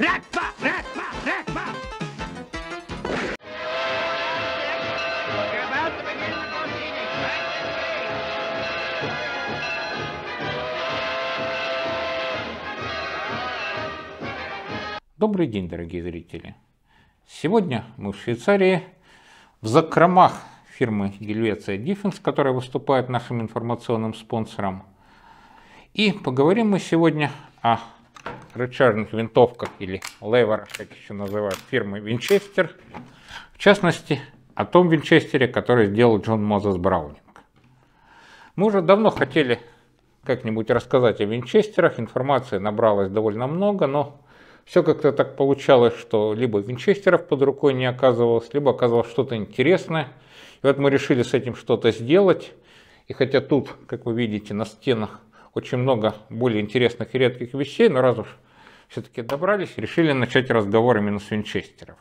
Rääkma, rääkma, rääkma! Добрый день, дорогие зрители! Сегодня мы в Швейцарии, в закромах фирмы Гельвеция Диффенс, которая выступает нашим информационным спонсором. И поговорим мы сегодня о рычажных винтовках или леверах, как еще называют, фирмы Винчестер. В частности, о том Винчестере, который сделал Джон Мозес Браунинг. Мы уже давно хотели как-нибудь рассказать о винчестерах. Информации набралось довольно много, но все как-то так получалось, что либо винчестеров под рукой не оказывалось, либо оказывалось что-то интересное. И вот мы решили с этим что-то сделать. И хотя тут, как вы видите, на стенах очень много более интересных и редких вещей, но раз уж все-таки добрались, решили начать разговор именно с винчестеров.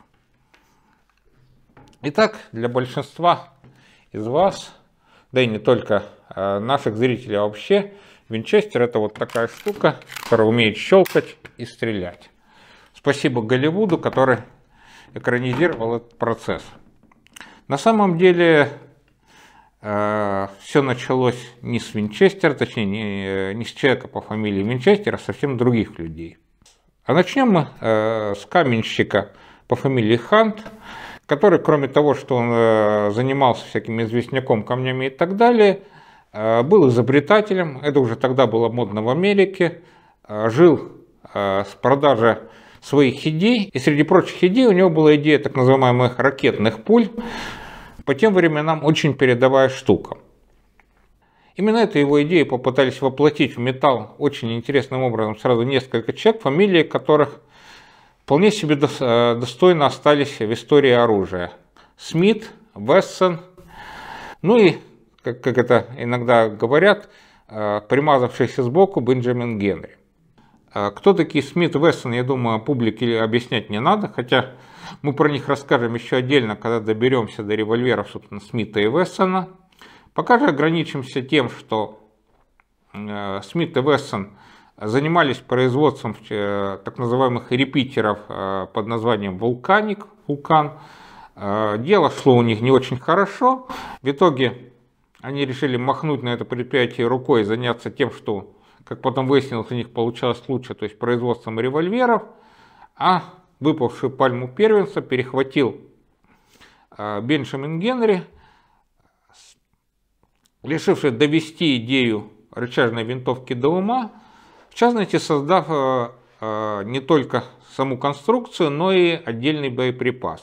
Итак, для большинства из вас, да и не только э, наших зрителей, а вообще, винчестер это вот такая штука, которая умеет щелкать и стрелять. Спасибо Голливуду, который экранизировал этот процесс. На самом деле Э, все началось не с Винчестера, точнее, не, э, не с человека по фамилии Винчестера, а совсем других людей. А начнем мы э, с каменщика по фамилии Хант, который, кроме того, что он занимался всяким известняком, камнями и так далее, был изобретателем, это уже тогда было модно в Америке, жил с продажи своих идей, и среди прочих идей у него была идея так называемых ракетных пуль, по тем временам очень передовая штука. Именно эту его идею попытались воплотить в металл очень интересным образом сразу несколько человек, фамилии которых вполне себе э, достойно остались в истории оружия. Смит, Вессон, ну и, как, это иногда говорят, э, примазавшийся сбоку Бенджамин Генри. Э, кто такие Смит, и Вессон, я думаю, публике объяснять не надо, хотя мы про них расскажем еще отдельно, когда доберемся до револьверов, собственно, Смита и Вессона. Пока же ограничимся тем, что э, Смит и Вессон занимались производством э, так называемых репитеров э, под названием «Вулканик», «Вулкан». Дело шло у них не очень хорошо. В итоге они решили махнуть на это предприятие рукой и заняться тем, что, как потом выяснилось, у них получалось лучше, то есть производством револьверов. А выпавшую пальму первенства перехватил а, Бенджамин Генри, решивший довести идею рычажной винтовки до ума, в частности создав а, а, не только саму конструкцию, но и отдельный боеприпас.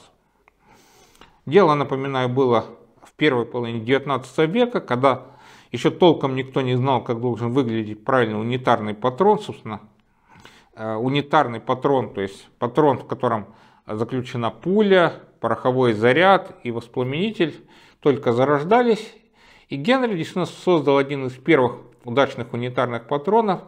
Дело, напоминаю, было в первой половине 19 века, когда еще толком никто не знал, как должен выглядеть правильный унитарный патрон, собственно, Э, унитарный патрон, то есть патрон, в котором заключена пуля, пороховой заряд и воспламенитель, только зарождались. И Генри действительно создал один из первых удачных унитарных патронов,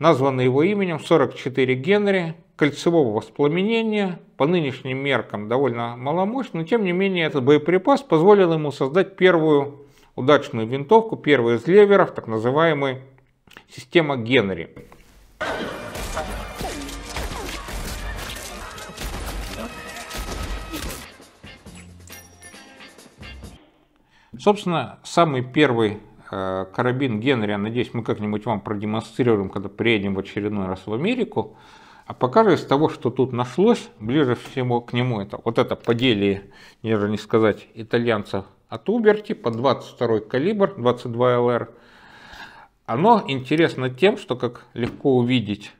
названный его именем 44 Генри, кольцевого воспламенения, по нынешним меркам довольно маломощный, но тем не менее этот боеприпас позволил ему создать первую удачную винтовку, первую из леверов, так называемой система Генри. Собственно, самый первый э, карабин Генри, я надеюсь, мы как-нибудь вам продемонстрируем, когда приедем в очередной раз в Америку. А пока же из того, что тут нашлось, ближе всего к нему это вот это поделие, нежели не сказать, итальянцев от Уберти по 22 калибр, 22 ЛР. Оно интересно тем, что, как легко увидеть,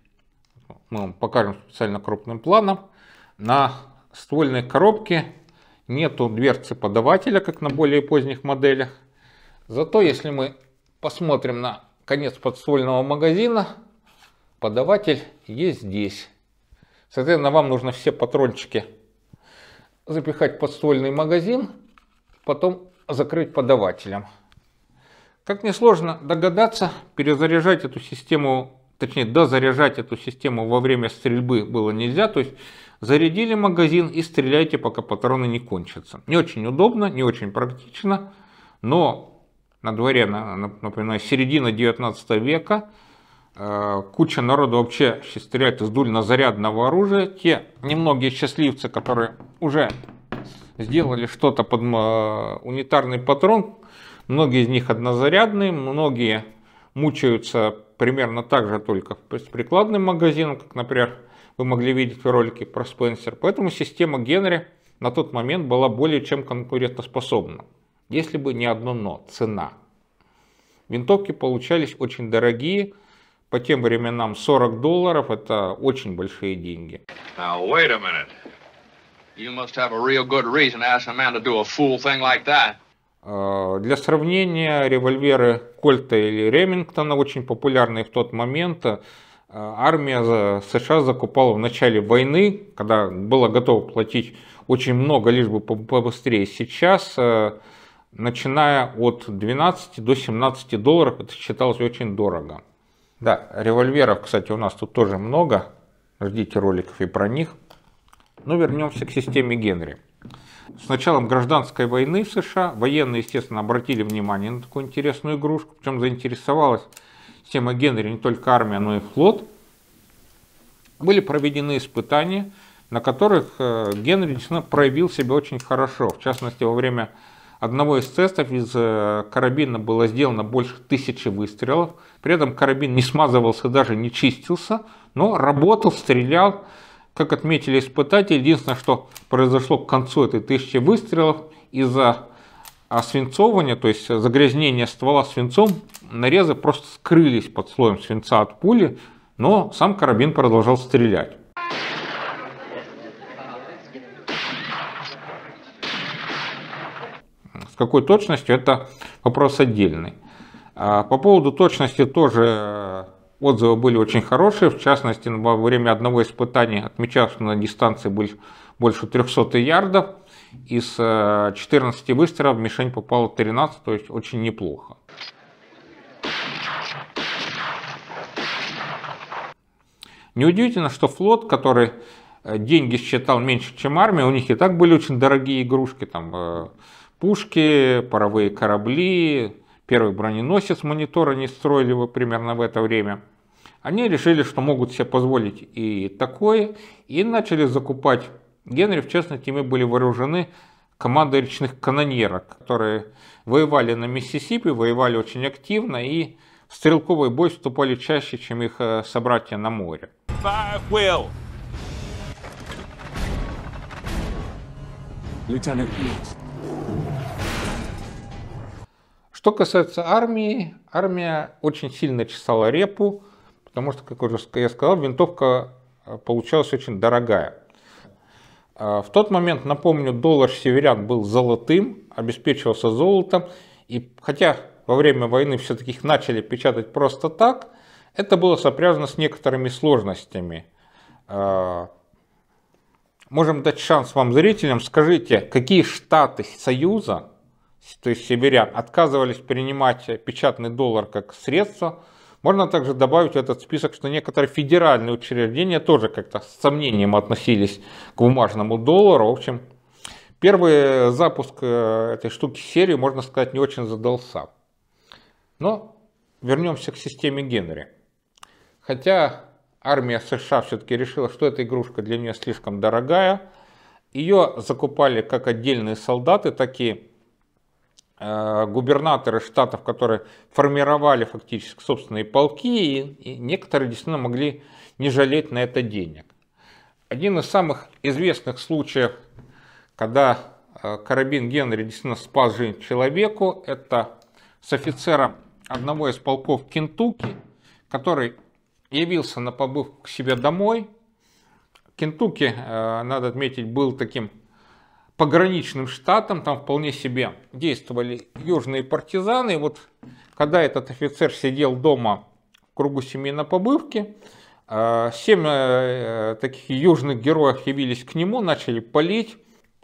мы вам покажем специально крупным планом, на ствольной коробке Нету дверцы подавателя, как на более поздних моделях. Зато если мы посмотрим на конец подствольного магазина, подаватель есть здесь. Соответственно, вам нужно все патрончики запихать в подствольный магазин, потом закрыть подавателем. Как несложно догадаться, перезаряжать эту систему точнее, дозаряжать эту систему во время стрельбы было нельзя, то есть зарядили магазин и стреляйте, пока патроны не кончатся. Не очень удобно, не очень практично, но на дворе, напоминаю, середина 19 века, э, куча народу вообще стреляет из дульнозарядного оружия. Те немногие счастливцы, которые уже сделали что-то под э, унитарный патрон, многие из них однозарядные, многие мучаются примерно так же только с прикладным магазином, как, например, вы могли видеть в ролике про Спенсер. Поэтому система Генри на тот момент была более чем конкурентоспособна, если бы не одно но – цена. Винтовки получались очень дорогие, по тем временам 40 долларов – это очень большие деньги. Now, wait a Э, для сравнения, револьверы Кольта или Ремингтона, очень популярные в тот момент, э, армия США закупала в начале войны, когда была готова платить очень много, лишь бы побыстрее. Сейчас, э, начиная от 12 до 17 долларов, это считалось очень дорого. Да, револьверов, кстати, у нас тут тоже много. Ждите роликов и про них. Но ну, вернемся к системе Генри. С началом гражданской войны в США военные, естественно, обратили внимание на такую интересную игрушку, причем заинтересовалась тема Генри не только армия, но и флот. Были проведены испытания, на которых э, Генри действительно проявил себя очень хорошо. В частности, во время одного из тестов из э, карабина было сделано больше тысячи выстрелов. При этом карабин не смазывался, даже не чистился, но работал, стрелял. Как отметили испытатели, единственное, что произошло к концу этой тысячи выстрелов, из-за свинцования, то есть загрязнения ствола свинцом, нарезы просто скрылись под слоем свинца от пули, но сам карабин продолжал стрелять. С какой точностью, это вопрос отдельный. А по поводу точности тоже э, Отзывы были очень хорошие, в частности, во время одного испытания отмечалось, что на дистанции были больше 300 ярдов. Из 14 э, выстрелов в мишень попало 13, то есть очень неплохо. Неудивительно, что флот, который э, деньги считал меньше, чем армия, у них и так были очень дорогие игрушки, там э, пушки, паровые корабли, Первый броненосец монитора не строили вы примерно в это время. Они решили, что могут себе позволить и такое, и начали закупать. Генри, в частности, ими были вооружены командой речных канонерок, которые воевали на Миссисипи, воевали очень активно и в стрелковый бой вступали чаще, чем их э, собратья на море. Lieutenant что касается армии, армия очень сильно чесала репу, потому что, как уже я сказал, винтовка э, получалась очень дорогая. А, в тот момент, напомню, доллар северян был золотым, обеспечивался золотом, и хотя во время войны все-таки их начали печатать просто так, это было сопряжено с некоторыми сложностями. А, можем дать шанс вам, зрителям, скажите, какие штаты Союза то есть сибирян, отказывались принимать печатный доллар как средство, можно также добавить в этот список, что некоторые федеральные учреждения тоже как-то с сомнением относились к бумажному доллару. В общем, первый запуск э, этой штуки серии, можно сказать, не очень задался. Но вернемся к системе Генри. Хотя армия США все-таки решила, что эта игрушка для нее слишком дорогая, ее закупали как отдельные солдаты, так и Э, губернаторы штатов, которые формировали фактически собственные полки, и некоторые действительно могли не жалеть на это денег. Один из самых известных случаев, когда э, карабин Генри действительно спас жизнь человеку, это с офицером одного из полков Кентукки, который явился на побывку к себе домой. Кентукки, э, надо отметить, был таким пограничным штатам там вполне себе действовали южные партизаны. И вот когда этот офицер сидел дома в кругу семьи на побывке, э, семь э, таких южных героев явились к нему, начали палить.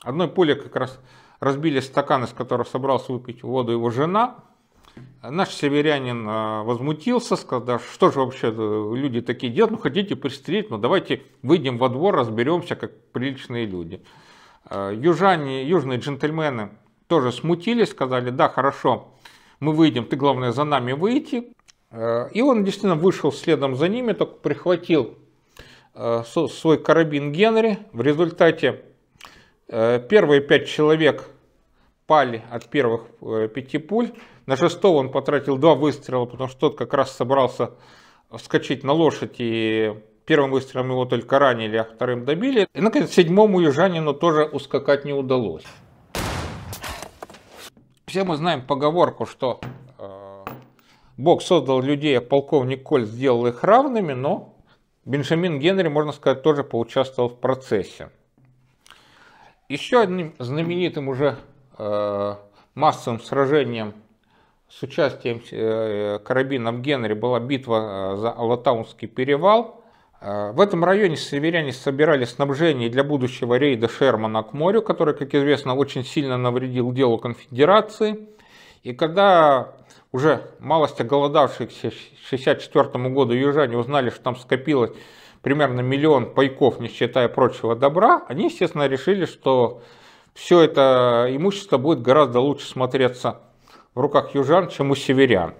Одной пулей как раз разбили стакан, из которого собрался выпить воду его жена. Наш северянин э, возмутился, сказал, что же вообще люди такие делают, ну хотите пристрелить, ну давайте выйдем во двор, разберемся, как приличные люди. Э, южане, южные джентльмены тоже смутились, сказали, да, хорошо, мы выйдем, ты, главное, за нами выйти. Э, и он действительно вышел следом за ними, только прихватил э, свой карабин Генри. В результате первые пять человек пали от первых пяти пуль. На шестого он потратил два выстрела, потому что тот как раз собрался вскочить на лошадь и Первым выстрелом его только ранили, а вторым добили. И, наконец, седьмому южанину тоже ускакать не удалось. Все мы знаем поговорку, что э, Бог создал людей, а полковник Коль сделал их равными, но Бенджамин Генри, можно сказать, тоже поучаствовал в процессе. Еще одним знаменитым уже э, массовым сражением с участием э, э карабинов Генри была битва э, за Алатаунский перевал, а, в этом районе северяне собирали снабжение для будущего рейда Шермана к морю, который, как известно, очень сильно навредил делу конфедерации. И когда уже малость оголодавшие к 1964 году южане узнали, что там скопилось примерно миллион пайков, не считая прочего добра, они, естественно, решили, что все это имущество будет гораздо лучше смотреться в руках южан, чем у северян.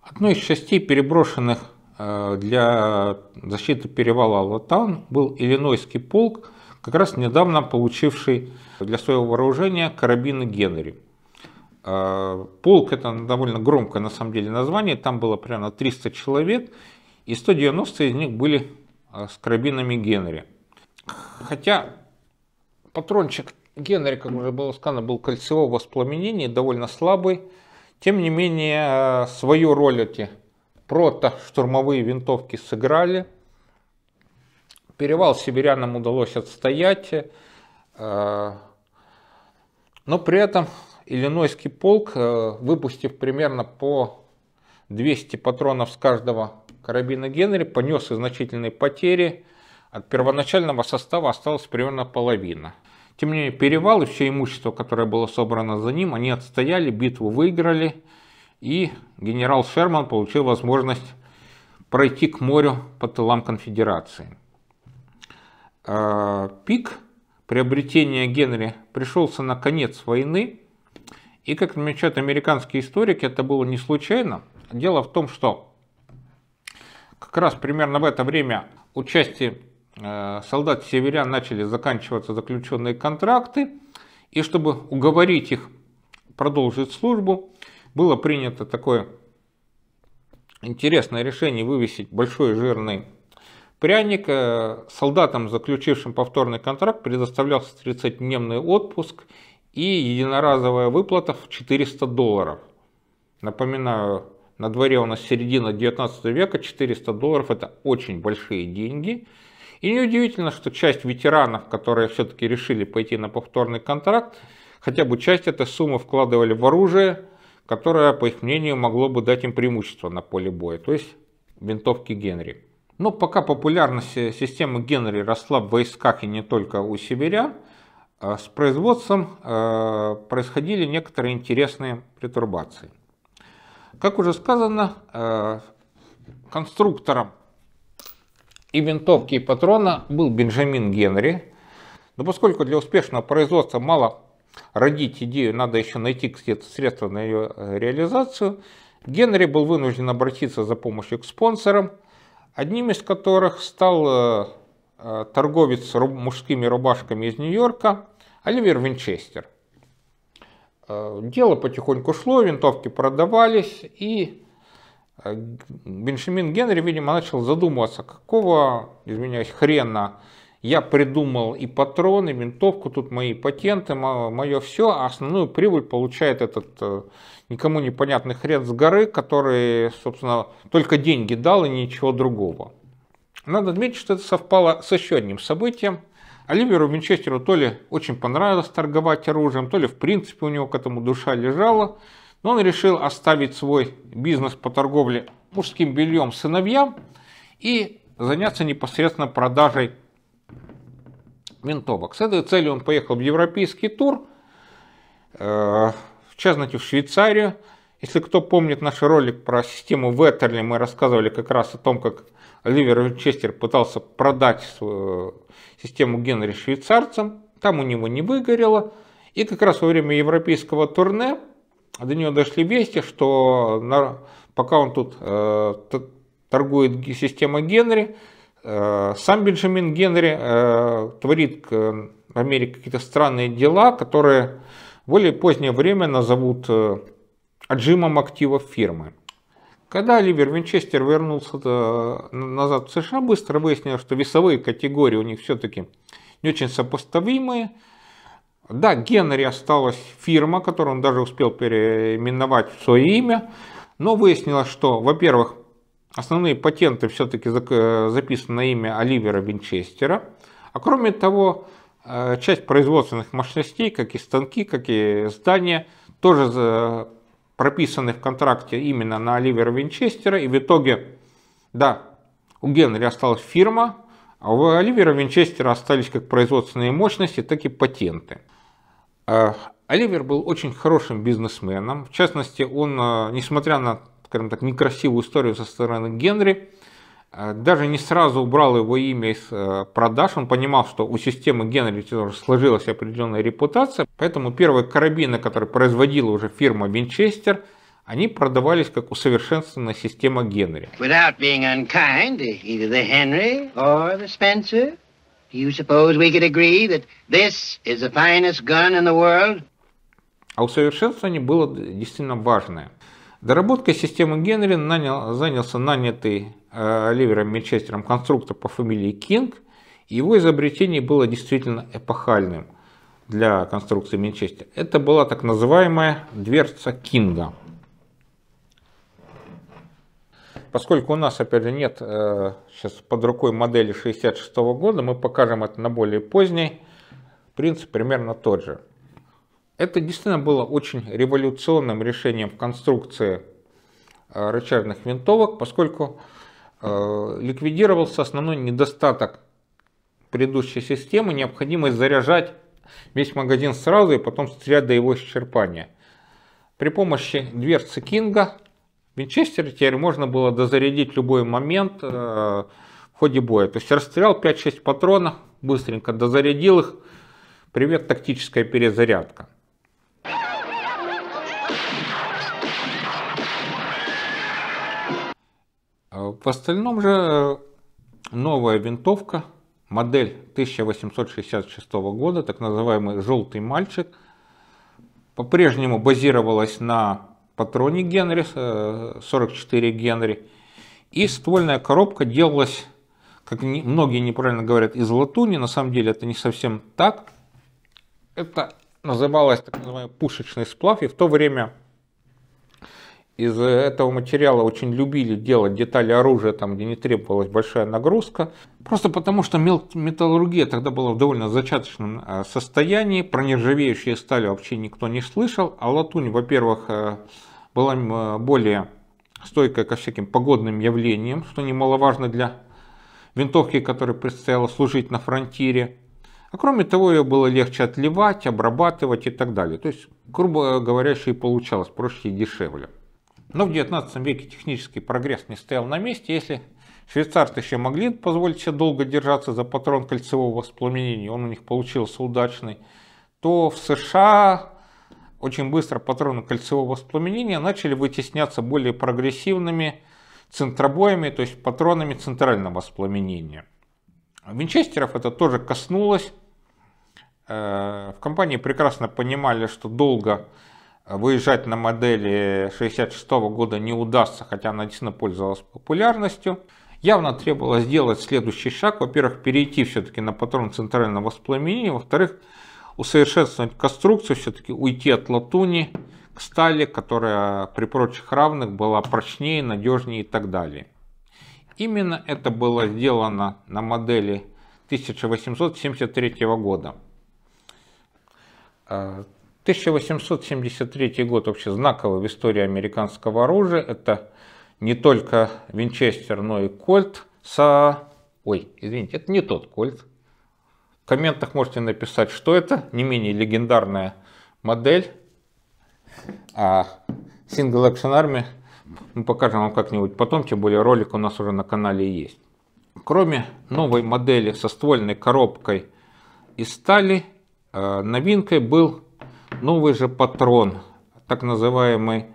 Одно из шести переброшенных Э, для защиты перевала Алатаун был Иллинойский полк, как раз недавно получивший для своего вооружения карабины Генри. Э, полк это довольно громкое на самом деле название, там было примерно 300 человек, и 190 из них были э, с карабинами Генри. Хотя патрончик Генри, как уже было сказано, был кольцевого воспламенения, довольно слабый, тем не менее свою роль эти штурмовые винтовки сыграли. Перевал сибирянам удалось отстоять. Э, но при этом Иллинойский полк, э, выпустив примерно по 200 патронов с каждого карабина Генри, понес и значительные потери. От первоначального состава осталось примерно половина. Тем не менее, перевал и все имущество, которое было собрано за ним, они отстояли, битву выиграли и генерал Шерман получил возможность пройти к морю по тылам конфедерации. А, пик приобретения Генри пришелся на конец войны, и, как намечают американские историки, это было не случайно. Дело в том, что как раз примерно в это время участие э, солдат северян начали заканчиваться заключенные контракты, и чтобы уговорить их продолжить службу, было принято такое интересное решение вывесить большой жирный пряник. Э, солдатам, заключившим повторный контракт, предоставлялся 30-дневный отпуск и единоразовая выплата в 400 долларов. Напоминаю, на дворе у нас середина 19 века, 400 долларов это очень большие деньги. И неудивительно, что часть ветеранов, которые все-таки решили пойти на повторный контракт, хотя бы часть этой суммы вкладывали в оружие, которое, по их мнению, могло бы дать им преимущество на поле боя, то есть винтовки Генри. Но пока популярность системы Генри росла в войсках и не только у сибирян, а с производством э, происходили некоторые интересные претурбации. Как уже сказано, э, конструктором и винтовки, и патрона был Бенджамин Генри. Но поскольку для успешного производства мало родить идею, надо еще найти какие-то средства на ее э, реализацию. Генри был вынужден обратиться за помощью к спонсорам, одним из которых стал э, э, торговец мужскими рубашками из Нью-Йорка Оливер Винчестер. Дело потихоньку шло, винтовки продавались, и Беншамин Генри, видимо, начал задумываться, какого, извиняюсь, хрена я придумал и патроны, и винтовку, тут мои патенты, мое все, а основную прибыль получает этот э, никому непонятный хрен с горы, который, собственно, только деньги дал и ничего другого. Надо отметить, что это совпало с еще одним событием. Оливеру Винчестеру то ли очень понравилось торговать оружием, то ли в принципе у него к этому душа лежала, но он решил оставить свой бизнес по торговле мужским бельем сыновьям и заняться непосредственно продажей Винтобок. С этой целью он поехал в европейский тур, э, в частности в Швейцарию. Если кто помнит наш ролик про систему Веттерли, мы рассказывали как раз о том, как Ливер Винчестер пытался продать свою систему Генри швейцарцам. Там у него не выгорело. И как раз во время европейского турне до него дошли вести, что на, пока он тут э, торгует системой Генри, Э, сам Бенджамин Генри э, творит э, в Америке какие-то странные дела, которые в более позднее время назовут отжимом активов фирмы. Когда Оливер Винчестер вернулся назад в США, быстро выяснилось, что весовые категории у них все-таки не очень сопоставимые. Да, Генри осталась фирма, которую он даже успел переименовать в свое имя, но выяснилось, что, во-первых, Основные патенты все-таки э, записаны на имя Оливера Винчестера. А кроме того, э, часть производственных мощностей, как и станки, как и здания, тоже прописаны в контракте именно на Оливера Винчестера. И в итоге, да, у Генри осталась фирма, а у Оливера Винчестера остались как производственные мощности, так и патенты. Э, Оливер был очень хорошим бизнесменом. В частности, он, несмотря на скажем так, некрасивую историю со стороны Генри, э, даже не сразу убрал его имя из э, продаж, он понимал, что у системы Генри тоже сложилась определенная репутация, поэтому первые карабины, которые производила уже фирма Винчестер, они продавались как усовершенствованная система Генри. E-, а усовершенствование было э, действительно важное – Доработкой системы Генри нанял, занялся нанятый э, Ливером Мичестером конструктор по фамилии Кинг. Его изобретение было действительно эпохальным для конструкции Минчестера. Это была так называемая дверца Кинга. Поскольку у нас, опять же, нет э, сейчас под рукой модели 66 года, мы покажем это на более поздней. Принцип примерно тот же. Это действительно было очень революционным решением в конструкции э, рычажных винтовок, поскольку э, ликвидировался основной недостаток предыдущей системы, необходимость заряжать весь магазин сразу и потом стрелять до его исчерпания. При помощи дверцы Кинга Винчестер теперь можно было дозарядить любой момент э, в ходе боя. То есть расстрелял 5-6 патронов, быстренько дозарядил их. Привет, тактическая перезарядка. В остальном же э, новая винтовка, модель 1866 года, так называемый «желтый мальчик», по-прежнему базировалась на патроне Генри, 44 э, Генри, и ствольная коробка делалась, как многие неправильно говорят, из латуни, на самом деле это не совсем так. Это называлось так называемый пушечный сплав, и в то время из этого материала очень любили делать детали оружия, там, где не требовалась большая нагрузка. Просто потому, что металлургия тогда была в довольно зачаточном э, состоянии, про нержавеющие стали вообще никто не слышал, а латунь, во-первых, э, была э, более стойкая ко всяким погодным явлениям, что немаловажно для винтовки, которой предстояло служить на фронтире. А кроме того, ее было легче отливать, обрабатывать и так далее. То есть, грубо говоря, еще и получалось проще и дешевле. Но ну, в 19 веке технический прогресс не стоял на месте. Если швейцарцы еще могли позволить себе долго держаться за патрон кольцевого воспламенения, он у них получился удачный, то в США очень быстро патроны кольцевого воспламенения начали вытесняться более прогрессивными центробоями, то есть патронами центрального воспламенения. Винчестеров это тоже коснулось. Э, в компании прекрасно понимали, что долго выезжать на модели 66 года не удастся, хотя она действительно пользовалась популярностью. Явно требовалось сделать следующий шаг. Во-первых, перейти все-таки на патрон центрального воспламенения. Во-вторых, усовершенствовать конструкцию, все-таки уйти от латуни к стали, которая при прочих равных была прочнее, надежнее и так далее. Именно это было сделано на модели 1873 года. А, 1873 год вообще знаковый в истории американского оружия. Это не только Винчестер, но и Кольт со... Ой, извините, это не тот Кольт. В комментах можете написать, что это. Не менее легендарная модель. А Single Action Army мы покажем вам как-нибудь потом, тем более ролик у нас уже на канале есть. Кроме новой модели со ствольной коробкой из стали, э, новинкой был новый ну, же патрон, так называемый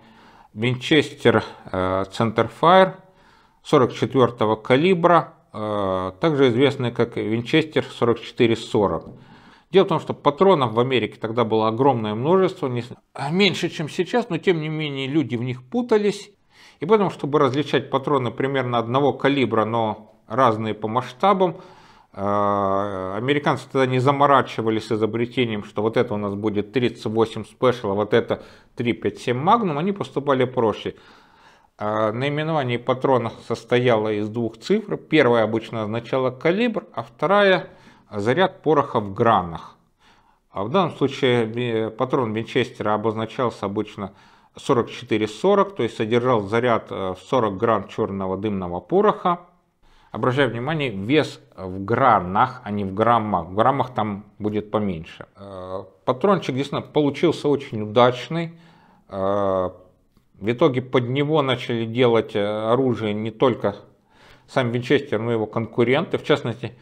Винчестер э, Центрфайр 44 калибра, э, также известный как Винчестер 4440. Дело в том, что патронов в Америке тогда было огромное множество, меньше, чем сейчас, но тем не менее люди в них путались. И поэтому, чтобы различать патроны примерно одного калибра, но разные по масштабам, а, американцы тогда не заморачивались изобретением, что вот это у нас будет 38 спешл, а вот это 357 магнум, они поступали проще. А, наименование патрона состояло из двух цифр. Первая обычно означала калибр, а вторая заряд пороха в гранах. А в данном случае патрон Винчестера обозначался обычно 44-40, то есть содержал заряд э, в 40 грамм черного дымного пороха. Обращаю внимание, вес в гранах, а не в граммах. В граммах там будет поменьше. Э, патрончик действительно получился очень удачный. Э, в итоге под него начали делать э, оружие не только сам Винчестер, но и его конкуренты. В частности,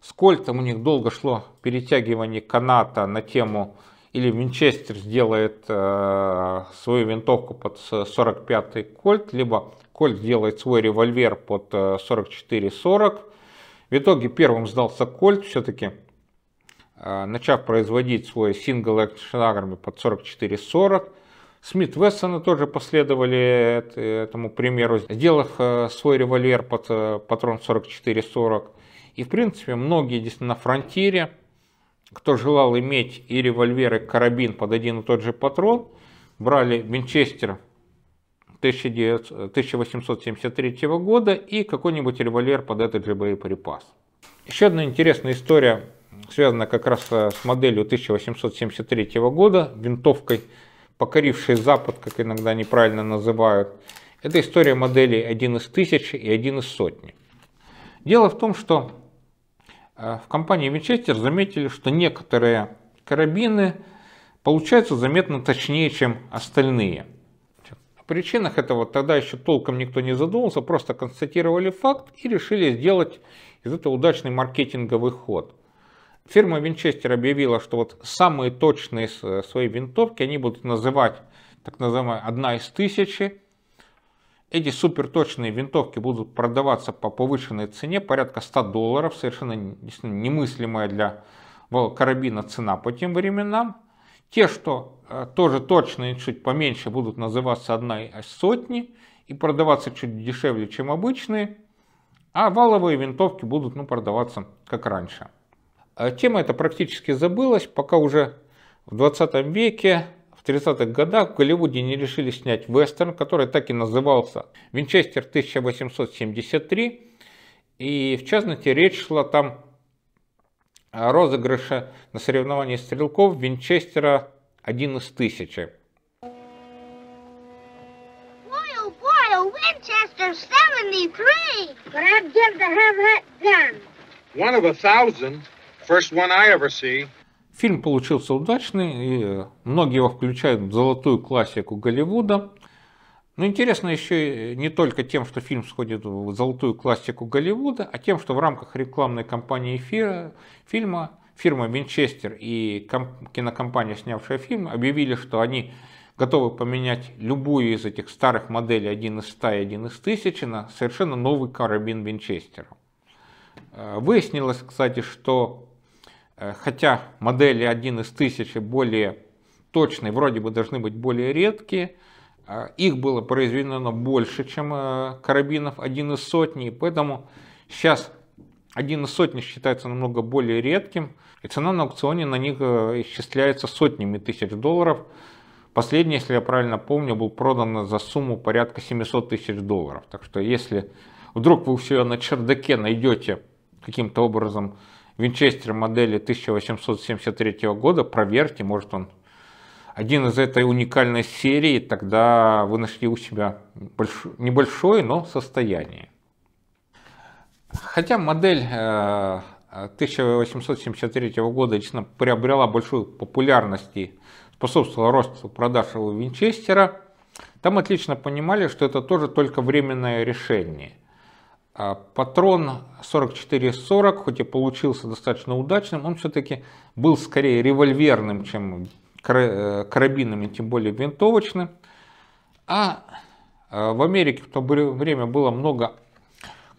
сколько там у них долго шло перетягивание каната на тему или Винчестер сделает э, свою винтовку под 45-й кольт, либо Кольт делает свой револьвер под 44-40. Э, в итоге первым сдался Кольт все-таки, э, начав производить свой сингл экшен арми под 44-40. Смит Вессона тоже последовали этому примеру, сделав э, свой револьвер под патрон 44-40. И в принципе многие здесь на фронтире, кто желал иметь и револьвер, и карабин под один и тот же патрон, брали Винчестер 1873 э, года и какой-нибудь револьвер под этот же боеприпас. Еще одна интересная история связана как раз э, с моделью 1873 года, винтовкой, покорившей Запад, как иногда неправильно называют. Это история моделей 1 из тысячи и 1 из сотни. Дело в том, что э, в компании Винчестер заметили, что некоторые карабины получаются заметно точнее, чем остальные. О причинах этого тогда еще толком никто не задумывался, просто констатировали факт и решили сделать из этого удачный маркетинговый ход. Фирма Винчестер объявила, что вот самые точные свои винтовки они будут называть так называемая одна из тысячи. Эти суперточные винтовки будут продаваться по повышенной цене, порядка 100 долларов, совершенно немыслимая для карабина цена по тем временам. Те, что э, тоже точно и чуть поменьше будут называться одной сотни и продаваться чуть дешевле, чем обычные, а валовые винтовки будут ну, продаваться как раньше. А тема эта практически забылась, пока уже в 20 веке, в 30-х годах в Голливуде не решили снять вестерн, который так и назывался «Винчестер 1873», и в частности речь шла там розыгрыша на соревновании стрелков Винчестера один из тысячи. One of a thousand. First one I ever see. Фильм получился удачный, и многие его включают в золотую классику Голливуда. Но ну, интересно еще не только тем, что фильм сходит в золотую классику Голливуда, а тем, что в рамках рекламной кампании эфира, фильма фирма Винчестер и кинокомпания, снявшая фильм, объявили, что они готовы поменять любую из этих старых моделей 1 из 100 и 1 из 1000 на совершенно новый карабин Винчестера. Э, выяснилось, кстати, что э, хотя модели 1 из 1000 более точные, вроде бы должны быть более редкие, а их было произведено больше, чем э, карабинов, один из сотни, поэтому сейчас один из сотни считается намного более редким, и цена на аукционе на них э, исчисляется сотнями тысяч долларов. Последний, если я правильно помню, был продан за сумму порядка 700 тысяч долларов. Так что если вдруг вы все на чердаке найдете каким-то образом Винчестер модели 1873 года, проверьте, может он один из этой уникальной серии, тогда вы нашли у себя больш... небольшое, но состояние. Хотя модель 1873 э, года лично приобрела большую популярность и способствовала росту продаж у Винчестера, там отлично понимали, что это тоже только временное решение. А патрон 4440, хоть и получился достаточно удачным, он все-таки был скорее револьверным, чем Э, карабинами, тем более винтовочным. А э, в Америке в то время было много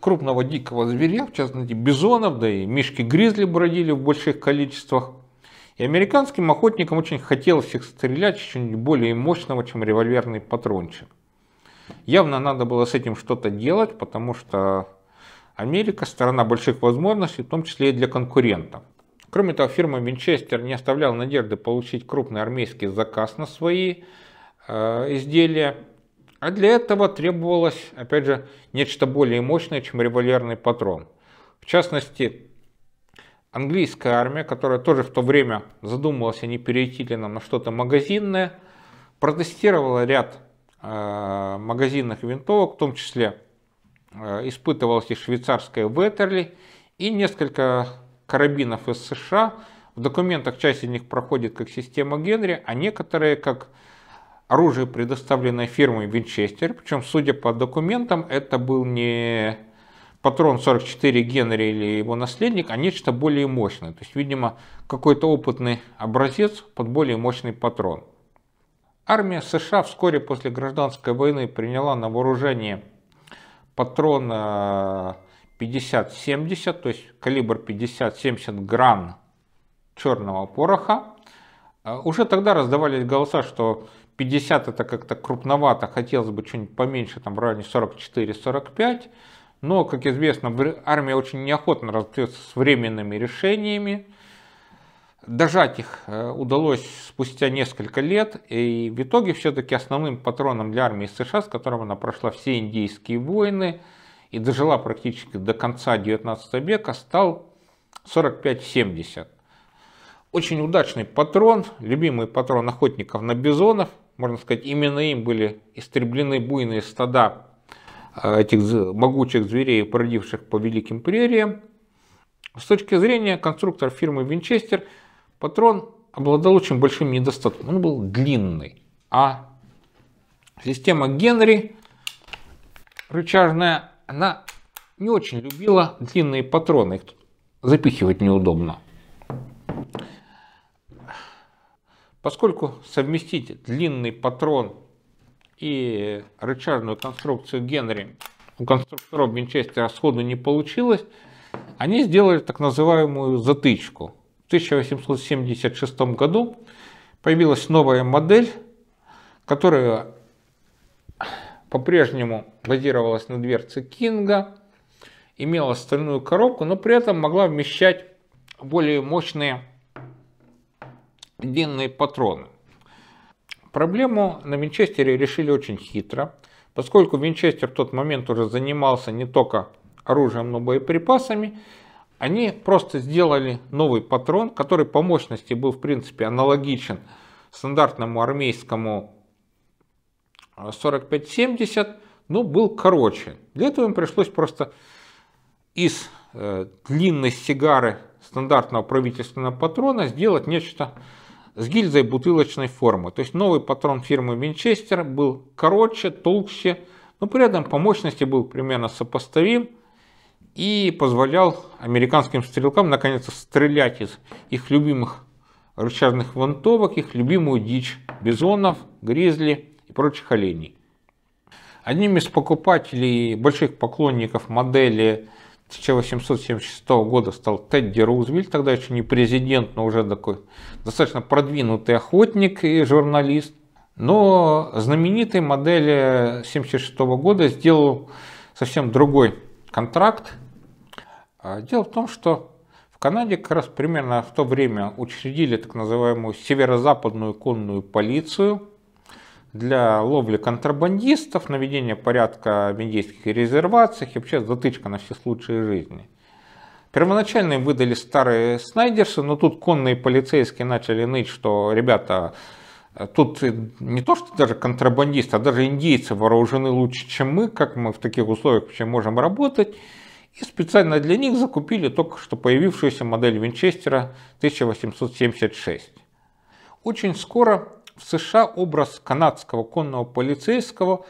крупного дикого зверя, в частности бизонов, да и мишки-гризли бродили в больших количествах. И американским охотникам очень хотелось их стрелять чем-нибудь более мощного, чем револьверный патрончик. Явно надо было с этим что-то делать, потому что Америка – страна больших возможностей, в том числе и для конкурентов. Кроме того, фирма Винчестер не оставляла надежды получить крупный армейский заказ на свои э, изделия, а для этого требовалось, опять же, нечто более мощное, чем револьверный патрон. В частности, английская армия, которая тоже в то время задумывалась, а не перейти ли нам на что-то магазинное, протестировала ряд э, магазинных винтовок, в том числе э, испытывалась и швейцарская Веттерли, и несколько карабинов из США. В документах часть из них проходит как система Генри, а некоторые как оружие, предоставленное фирмой Винчестер. Причем, судя по документам, это был не патрон 44 Генри или его наследник, а нечто более мощное. То есть, видимо, какой-то опытный образец под более мощный патрон. Армия США вскоре после гражданской войны приняла на вооружение патрон 50-70, то есть калибр 50-70 гран черного пороха. А, уже тогда раздавались голоса, что 50 это как-то крупновато, хотелось бы что-нибудь поменьше, там в районе 44-45. Но, как известно, армия очень неохотно расстается с временными решениями. Дожать их э, удалось спустя несколько лет, и в итоге все-таки основным патроном для армии США, с которым она прошла все индийские войны, и дожила практически до конца 19 века, стал 45-70. Очень удачный патрон, любимый патрон охотников на бизонов. Можно сказать, именно им были истреблены буйные стада э, этих могучих зверей, породивших по великим прериям. С точки зрения конструктора фирмы Винчестер, патрон обладал очень большим недостатком. Он был длинный, а система Генри рычажная она не очень любила длинные патроны, их запихивать неудобно. Поскольку совместить длинный патрон и рычажную конструкцию Генри у конструкторов Винчестера сходу не получилось, они сделали так называемую затычку. В 1876 году появилась новая модель, которая по-прежнему базировалась на дверце Кинга, имела стальную коробку, но при этом могла вмещать более мощные длинные патроны. Проблему на Винчестере решили очень хитро, поскольку Винчестер в тот момент уже занимался не только оружием, но и боеприпасами, они просто сделали новый патрон, который по мощности был в принципе аналогичен стандартному армейскому 45-70, а но ну, был короче. Для этого им пришлось просто из э, длинной сигары стандартного правительственного патрона сделать нечто с гильзой бутылочной формы. То есть новый патрон фирмы Винчестер был короче, толще, но при этом по мощности был примерно сопоставим и позволял американским стрелкам наконец стрелять из их любимых рычажных винтовок, их любимую дичь бизонов, гризли прочих оленей. Одним из покупателей и больших поклонников модели 1876 года стал Тедди Рузвельт, тогда еще не президент, но уже такой достаточно продвинутый охотник и журналист. Но знаменитой модели 1976 года сделал совсем другой контракт. А, дело в том, что в Канаде как раз примерно в то время учредили так называемую северо-западную конную полицию – для ловли контрабандистов, наведения порядка в индейских резервациях и вообще затычка на все случаи жизни. Первоначально им выдали старые снайдерсы, но тут конные полицейские начали ныть, что ребята, э, тут не то что даже контрабандисты, а даже индейцы вооружены лучше, чем мы, как мы в таких условиях вообще можем работать. И специально для них закупили только что появившуюся модель Винчестера 1876. Очень скоро в США образ канадского конного полицейского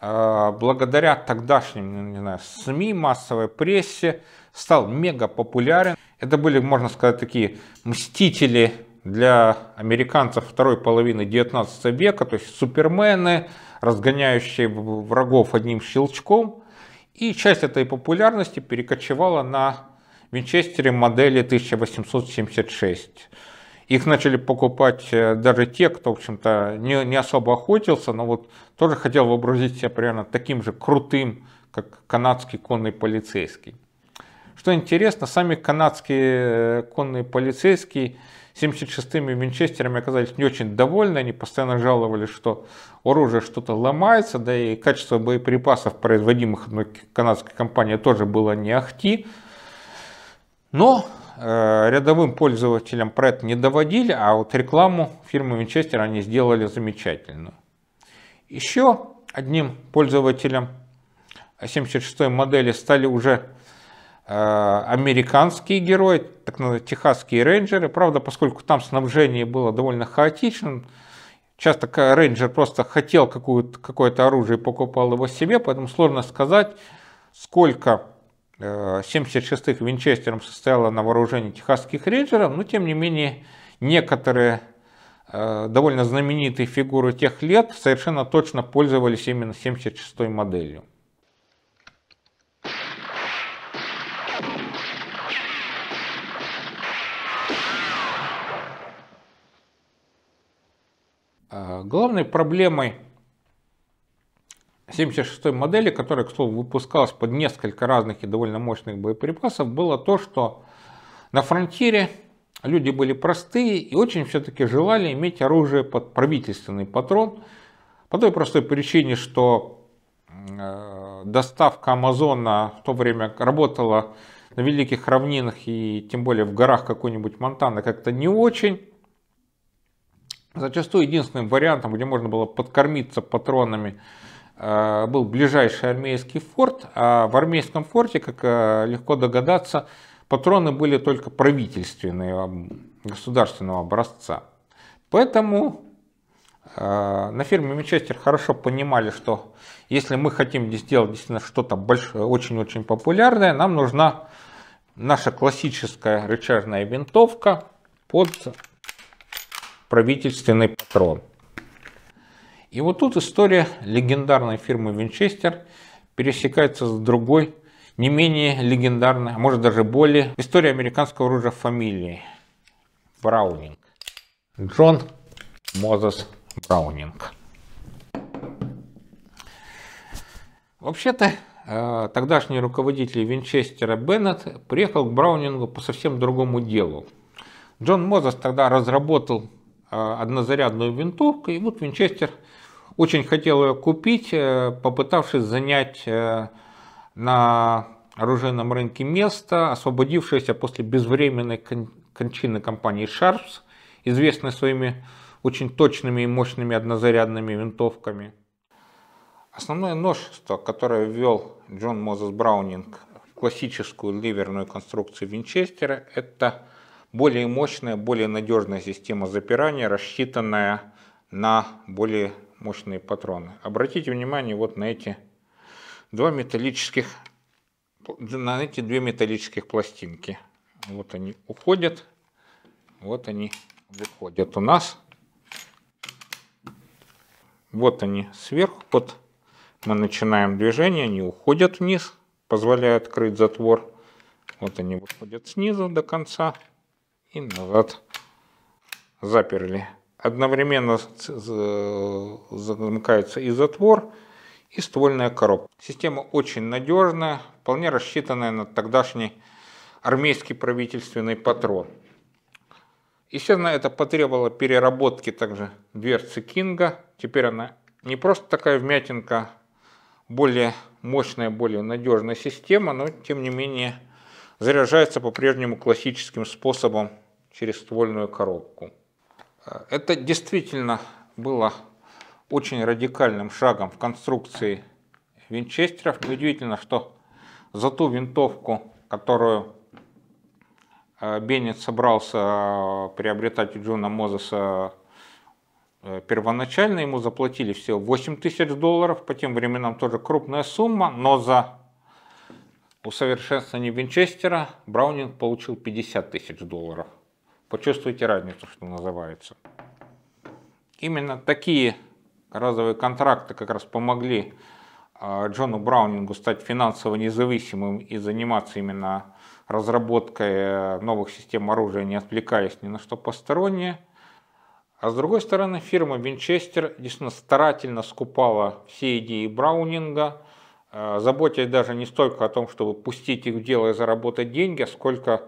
э, благодаря тогдашним не знаю, СМИ, массовой прессе стал мега популярен. Это были, можно сказать, такие мстители для американцев второй половины 19 века, то есть супермены, разгоняющие врагов одним щелчком. И часть этой популярности перекочевала на Винчестере модели 1876. Их начали покупать э, даже те, кто, в общем-то, не, не особо охотился, но вот тоже хотел вообразить себя примерно таким же крутым, как канадский конный полицейский. Что интересно, сами канадские э, конные полицейские 76-ми винчестерами оказались не очень довольны, они постоянно жаловались, что оружие что-то ломается, да и качество боеприпасов, производимых одной канадской компанией, тоже было не ахти. Но Э, рядовым пользователям про это не доводили, а вот рекламу фирмы Винчестер они сделали замечательную. Еще одним пользователем 76-й модели стали уже э, американские герои, так называемые техасские рейнджеры. Правда, поскольку там снабжение было довольно хаотичным, часто рейнджер просто хотел какое-то оружие и покупал его себе, поэтому сложно сказать, сколько 76-х э, Винчестером состояла на вооружении техасских рейнджеров, но тем не менее некоторые э, довольно знаменитые фигуры тех лет совершенно точно пользовались именно 76-й моделью. Э, главной проблемой 76-й модели, которая, к слову, выпускалась под несколько разных и довольно мощных боеприпасов, было то, что на фронтире люди были простые и очень все-таки желали иметь оружие под правительственный патрон, по той простой причине, что э, доставка Амазона в то время работала на Великих Равнинах и тем более в горах какой-нибудь Монтана как-то не очень. Зачастую единственным вариантом, где можно было подкормиться патронами, а, был ближайший армейский форт, а в армейском форте, как э, легко догадаться, патроны были только правительственные, государственного образца. Поэтому э, на фирме Мичестер хорошо понимали, что если мы хотим сделать действительно что-то очень-очень популярное, нам нужна наша классическая рычажная винтовка под правительственный патрон. И вот тут история легендарной фирмы Винчестер пересекается с другой, не менее легендарной, а может даже более, история американского оружия фамилии Браунинг. Джон Мозес Браунинг. Вообще-то, э, тогдашний руководитель Винчестера Беннет приехал к Браунингу по совсем другому делу. Джон Мозес тогда разработал э, однозарядную винтовку, и вот Винчестер очень хотел ее купить, э, попытавшись занять э, на оружейном рынке место, освободившееся после безвременной кончины компании Sharps, известной своими очень точными и мощными однозарядными винтовками. Основное ножество, которое ввел Джон Мозес Браунинг в классическую ливерную конструкцию Винчестера, это более мощная, более надежная система запирания, рассчитанная на более мощные патроны. Обратите внимание вот на эти два металлических, на эти две металлических пластинки. Вот они уходят, вот они выходят у нас. Вот они сверху, вот мы начинаем движение, они уходят вниз, позволяя открыть затвор. Вот они выходят снизу до конца и назад заперли. Одновременно замыкается и затвор, и ствольная коробка. Система очень надежная, вполне рассчитанная на тогдашний армейский правительственный патрон. Естественно, это потребовало переработки также дверцы Кинга. Теперь она не просто такая вмятинка, более мощная, более надежная система, но тем не менее заряжается по-прежнему классическим способом через ствольную коробку. Это действительно было очень радикальным шагом в конструкции винчестеров. Удивительно, что за ту винтовку, которую э, Беннет собрался э, приобретать у Джона Мозеса э, первоначально, ему заплатили всего 8 тысяч долларов, по тем временам тоже крупная сумма, но за усовершенствование Винчестера Браунинг получил 50 тысяч долларов. Почувствуйте разницу, что называется. Именно такие разовые контракты как раз помогли а, Джону Браунингу стать финансово независимым и заниматься именно разработкой э, новых систем оружия, не отвлекаясь ни на что постороннее. А с другой стороны, фирма Винчестер действительно старательно скупала все идеи Браунинга, э, заботясь даже не столько о том, чтобы пустить их в дело и заработать деньги, а сколько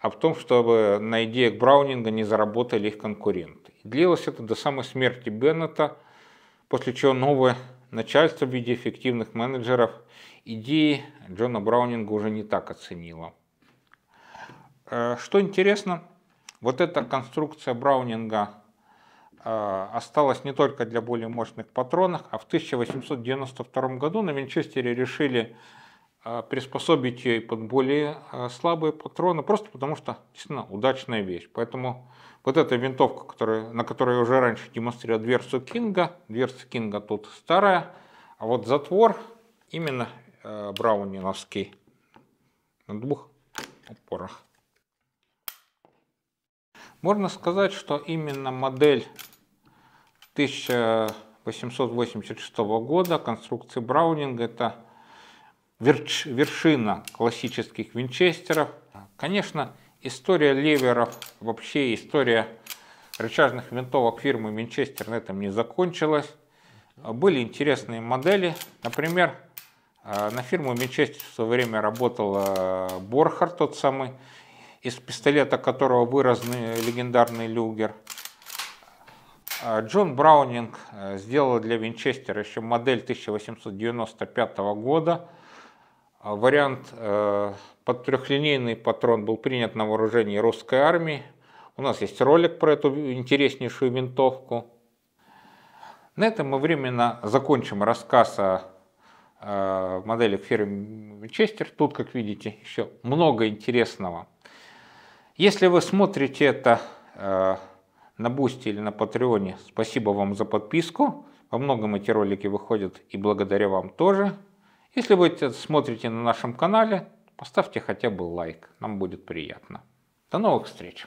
а в том, чтобы на идеях Браунинга не заработали их конкуренты. И длилось это до самой смерти Беннета, после чего новое начальство в виде эффективных менеджеров идеи Джона Браунинга уже не так оценило. Э, что интересно, вот эта конструкция Браунинга э, осталась не только для более мощных патронов, а в 1892 году на Винчестере решили а, приспособить ее под более а, слабые патроны, просто потому что действительно удачная вещь. Поэтому вот эта винтовка, которая, на которой я уже раньше демонстрировал дверцу Кинга, дверца Кинга тут старая, а вот затвор именно э, брауниновский на двух опорах. Можно сказать, что именно модель 1886 года конструкции Браунинга это верч, вершина классических винчестеров. Конечно, история леверов, вообще история рычажных винтовок фирмы Винчестер на этом не закончилась. Были интересные модели. Например, э, на фирму Винчестер в свое время работал э, Борхар, тот самый, из пистолета которого вырос легендарный люгер. Э, Джон Браунинг сделал для Винчестера еще модель 1895 года. А вариант э, под трехлинейный патрон был принят на вооружение русской армии. У нас есть ролик про эту интереснейшую винтовку. На этом мы временно закончим рассказ о э, моделях фирмы Честер. Тут, как видите, еще много интересного. Если вы смотрите это э, на Бусти или на Патреоне, спасибо вам за подписку. Во многом эти ролики выходят и благодаря вам тоже. Если вы смотрите на нашем канале, поставьте хотя бы лайк, нам будет приятно. До новых встреч!